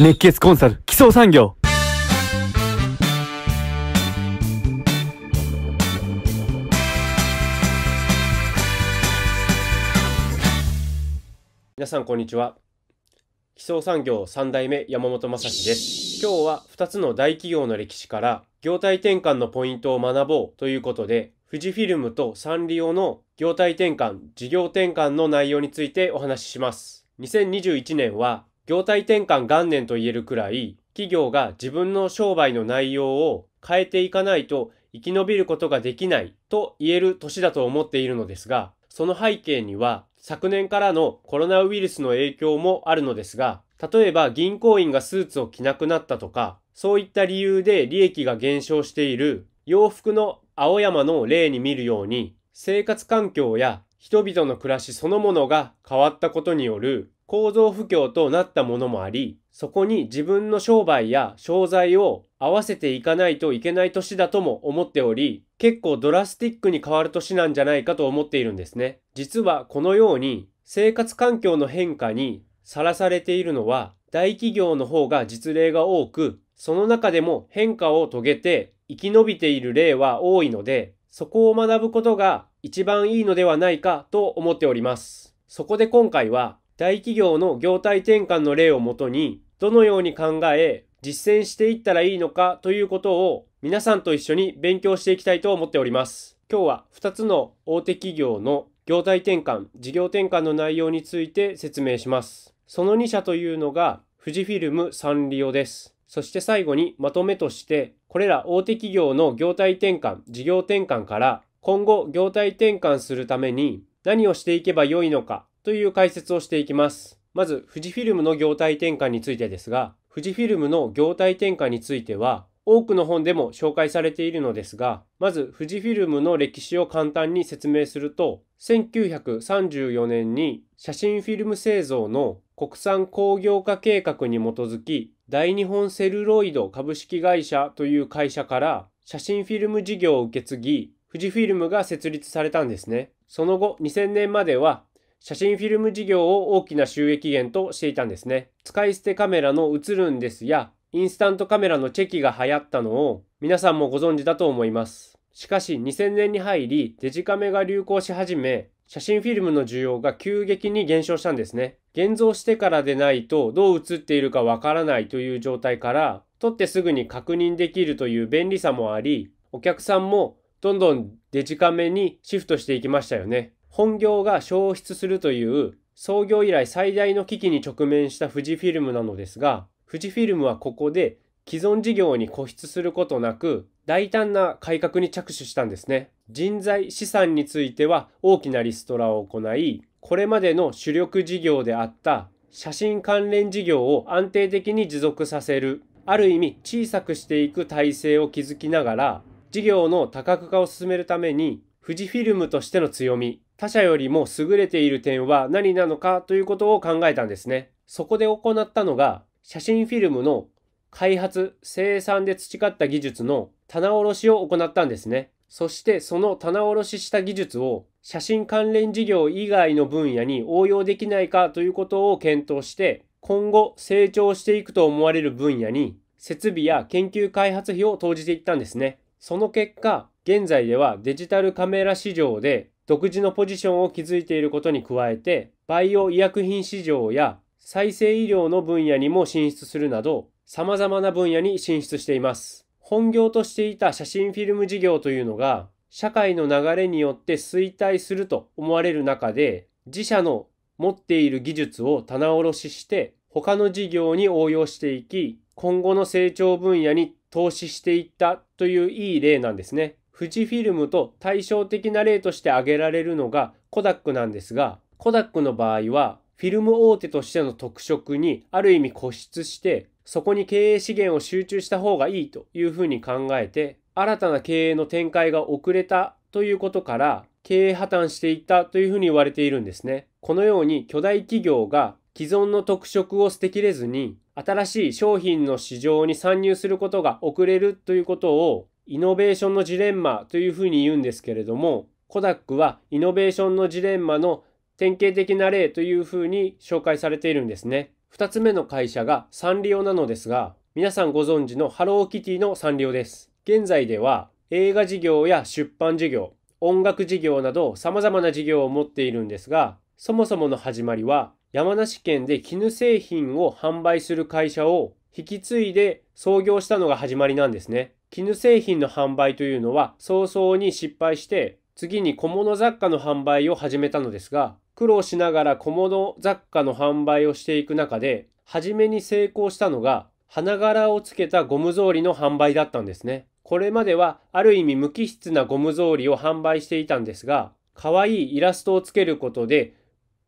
熱血コンサル基礎産業皆さんこんにちは基礎産業3代目山本正史です今日は2つの大企業の歴史から業態転換のポイントを学ぼうということで富士フィルムとサンリオの業態転換事業転換の内容についてお話しします2021年は業態転換元年と言えるくらい、企業が自分の商売の内容を変えていかないと生き延びることができないと言える年だと思っているのですが、その背景には昨年からのコロナウイルスの影響もあるのですが、例えば銀行員がスーツを着なくなったとか、そういった理由で利益が減少している洋服の青山の例に見るように、生活環境や人々の暮らしそのものが変わったことによる構造不況となったものもあり、そこに自分の商売や商材を合わせていかないといけない年だとも思っており、結構ドラスティックに変わる年なんじゃないかと思っているんですね。実はこのように生活環境の変化にさらされているのは大企業の方が実例が多く、その中でも変化を遂げて生き延びている例は多いので、そこを学ぶことが一番いいのではないかと思っております。そこで今回は大企業の業態転換の例をもとに、どのように考え、実践していったらいいのかということを皆さんと一緒に勉強していきたいと思っております。今日は2つの大手企業の業態転換、事業転換の内容について説明します。その2社というのが富士フィルムサンリオです。そして最後にまとめとして、これら大手企業の業態転換、事業転換から今後業態転換するために何をしていけばよいのかという解説をしていきます。まず、富士フィルムの業態転換についてですが、富士フィルムの業態転換については、多くの本でも紹介されているのですが、まず富士フィルムの歴史を簡単に説明すると、1934年に写真フィルム製造の国産工業化計画に基づき、大日本セルロイド株式会社という会社から写真フィルム事業を受け継ぎ、富士フィルムが設立されたんですね。その後2000年までは写真フィルム事業を大きな収益源としていたんですね。使い捨てカメラの映るんですや、インスタントカメラのチェキが流行ったのを皆さんもご存知だと思います。しかし2000年に入りデジカメが流行し始め、写真フィルムの需要が急激に減少したんですね。現像してからでないとどう写っているかわからないという状態から、撮ってすぐに確認できるという便利さもあり、お客さんもどんどんデジカメにシフトしていきましたよね。本業が消失するという創業以来最大の危機に直面した富士フィルムなのですが、富士フィルムはここで既存事業に固執することなく大胆な改革に着手したんですね。人材資産については大きなリストラを行い、これまでの主力事業であった写真関連事業を安定的に持続させる、ある意味小さくしていく体制を築きながら、事業の多角化を進めるために富士フィルムとしての強み、他社よりも優れている点は何なのかということを考えたんですね。そこで行ったのが、写真フィルムの開発、生産で培った技術の棚卸しを行ったんですね。そしてその棚卸しした技術を写真関連事業以外の分野に応用できないかということを検討して、今後成長していくと思われる分野に設備や研究開発費を投じていったんですね。その結果、現在ではデジタルカメラ市場で独自のポジションを築いていることに加えて、バイオ医薬品市場や再生医療の分野にも進出するなど、様々な分野に進出しています。本業としていた写真フィルム事業というのが、社会の流れによって衰退すると思われる中で、自社の持っている技術を棚卸しして、他の事業に応用していき、今後の成長分野に投資していったといういい例なんですね。富士フィルムと対照的な例として挙げられるのがコダックなんですが、コダックの場合はフィルム大手としての特色にある意味固執して、そこに経営資源を集中した方がいいというふうに考えて、新たな経営の展開が遅れたということから、経営破綻していったというふうに言われているんですね。このように巨大企業が既存の特色を捨てきれずに、新しい商品の市場に参入することが遅れるということをイノベーションのジレンマというふうに言うんですけれども、コダックはイノベーションのジレンマの典型的な例というふうに紹介されているんですね。2つ目の会社がサンリオなのですが、皆さんご存知のハローキティのサンリオです。現在では映画事業や出版事業、音楽事業など様々な事業を持っているんですが、そもそもの始まりは山梨県で絹製品を販売する会社を引き継いで創業したのが始まりなんですね。絹製品の販売というのは早々に失敗して次に小物雑貨の販売を始めたのですが苦労しながら小物雑貨の販売をしていく中で初めに成功したのが花柄をつけたゴム草履の販売だったんですねこれまではある意味無機質なゴム草履を販売していたんですが可愛いイラストをつけることで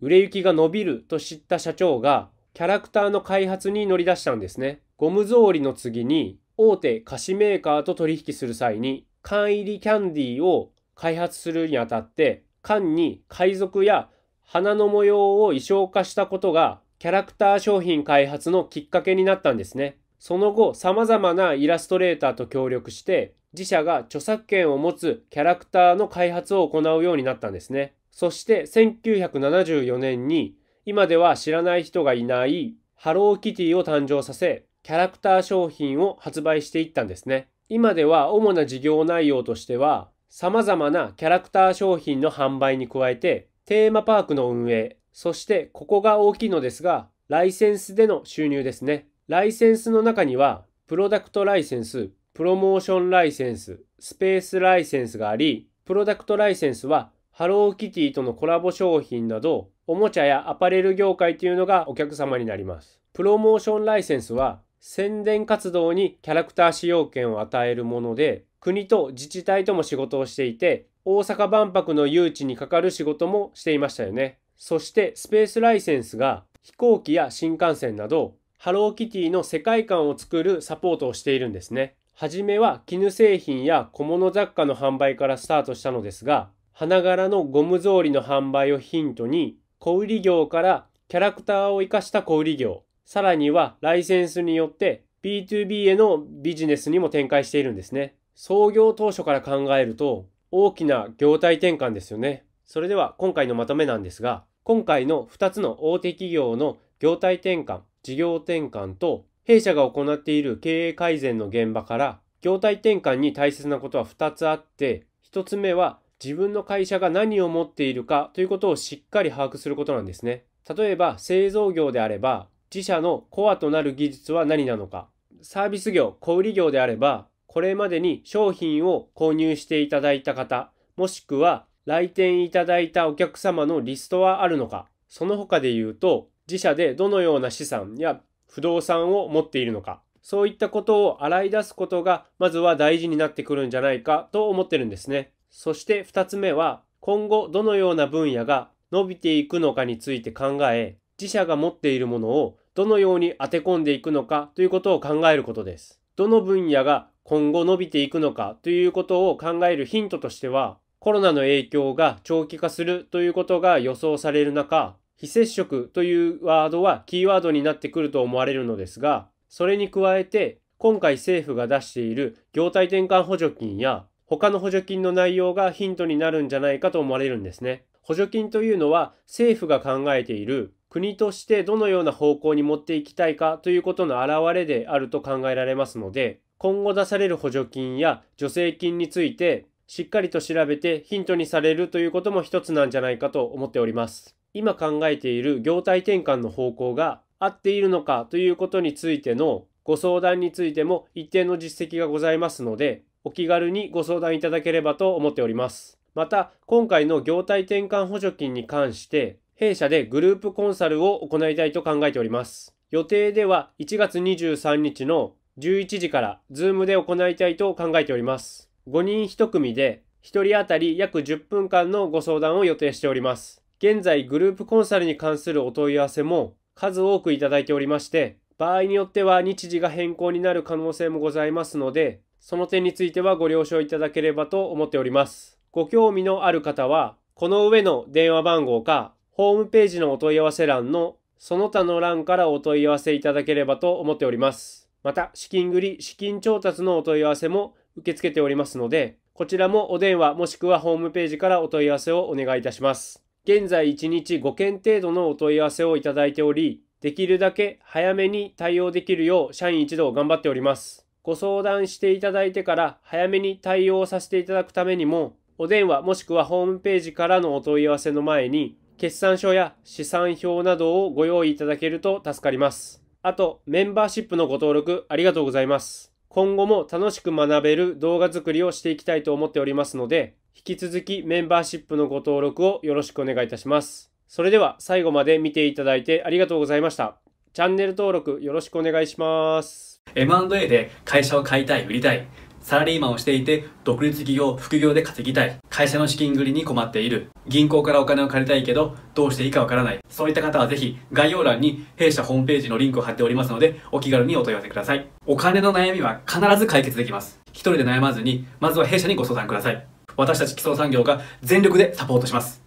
売れ行きが伸びると知った社長がキャラクターの開発に乗り出したんですねゴム草履の次に大手菓子メーカーと取引する際に缶入りキャンディーを開発するにあたって缶に海賊や花の模様を衣装化したことがキャラクター商品開発のきっかけになったんですね。その後、様々なイラストレーターと協力して、自社が著作権を持つキャラクターの開発を行うようになったんですね。そして1974年に、今では知らない人がいないハローキティを誕生させ、キャラクター商品を発売していったんですね。今では主な事業内容としては、様々なキャラクター商品の販売に加えて、テーマパークの運営、そしてここが大きいのですが、ライセンスでの収入ですね。ライセンスの中には、プロダクトライセンス、プロモーションライセンス、スペースライセンスがあり、プロダクトライセンスはハローキティとのコラボ商品など、おもちゃやアパレル業界というのがお客様になります。プロモーションライセンスは宣伝活動にキャラクター使用権を与えるもので、国と自治体とも仕事をしていて、大阪万博の誘致にかかる仕事もしていましたよね。そしてスペースライセンスが飛行機や新幹線など、ハローキティの世界観を作るサポートをしているんですね。はじめは絹製品や小物雑貨の販売からスタートしたのですが、花柄のゴム草履の販売をヒントに、小売業からキャラクターを生かした小売業、さらにはライセンスによって B2B へのビジネスにも展開しているんですね。創業当初から考えると大きな業態転換ですよね。それでは今回のまとめなんですが、今回の2つの大手企業の業態転換、事業転換と弊社が行っている経営改善の現場から業態転換に大切なことは2つあって、1つ目は自分の会社が何を持っているかということをしっかり把握することなんですね。例えば製造業であれば自社のコアとなる技術は何なのか。サービス業、小売業であれば、これまでに商品を購入していただいた方、もしくは来店いただいたお客様のリストはあるのか。その他で言うと、自社でどのような資産や不動産を持っているのか。そういったことを洗い出すことが、まずは大事になってくるんじゃないかと思ってるんですね。そして2つ目は、今後どのような分野が伸びていくのかについて考え、自社が持っているものをどのように当て込んでいくのかということを考えることです。どの分野が今後伸びていくのかということを考えるヒントとしては、コロナの影響が長期化するということが予想される中、非接触というワードはキーワードになってくると思われるのですが、それに加えて今回政府が出している業態転換補助金や他の補助金の内容がヒントになるんじゃないかと思われるんですね。補助金というのは政府が考えている国としてどのような方向に持っていきたいかということの表れであると考えられますので、今後出される補助金や助成金について、しっかりと調べてヒントにされるということも一つなんじゃないかと思っております。今考えている業態転換の方向が合っているのかということについてのご相談についても一定の実績がございますので、お気軽にご相談いただければと思っております。また、今回の業態転換補助金に関して、弊社でグループコンサルを行いたいと考えております。予定では1月23日の11時から Zoom で行いたいと考えております。5人1組で1人当たり約10分間のご相談を予定しております。現在グループコンサルに関するお問い合わせも数多くいただいておりまして、場合によっては日時が変更になる可能性もございますので、その点についてはご了承いただければと思っております。ご興味のある方は、この上の電話番号かホームページのお問い合わせ欄のその他の欄からお問い合わせいただければと思っております。また、資金繰り、資金調達のお問い合わせも受け付けておりますので、こちらもお電話もしくはホームページからお問い合わせをお願いいたします。現在1日5件程度のお問い合わせをいただいており、できるだけ早めに対応できるよう社員一同頑張っております。ご相談していただいてから早めに対応させていただくためにも、お電話もしくはホームページからのお問い合わせの前に決算書や資産表などをご用意いただけると助かります。あと、メンバーシップのご登録ありがとうございます。今後も楽しく学べる動画作りをしていきたいと思っておりますので、引き続きメンバーシップのご登録をよろしくお願いいたします。それでは最後まで見ていただいてありがとうございました。チャンネル登録よろしくお願いします。M&A で会社を買いたい、売りたい。サラリーマンをしていて、独立企業、副業で稼ぎたい。会社の資金繰りに困っている。銀行からお金を借りたいけど、どうしていいかわからない。そういった方はぜひ、概要欄に弊社ホームページのリンクを貼っておりますので、お気軽にお問い合わせください。お金の悩みは必ず解決できます。一人で悩まずに、まずは弊社にご相談ください。私たち基礎産業が全力でサポートします。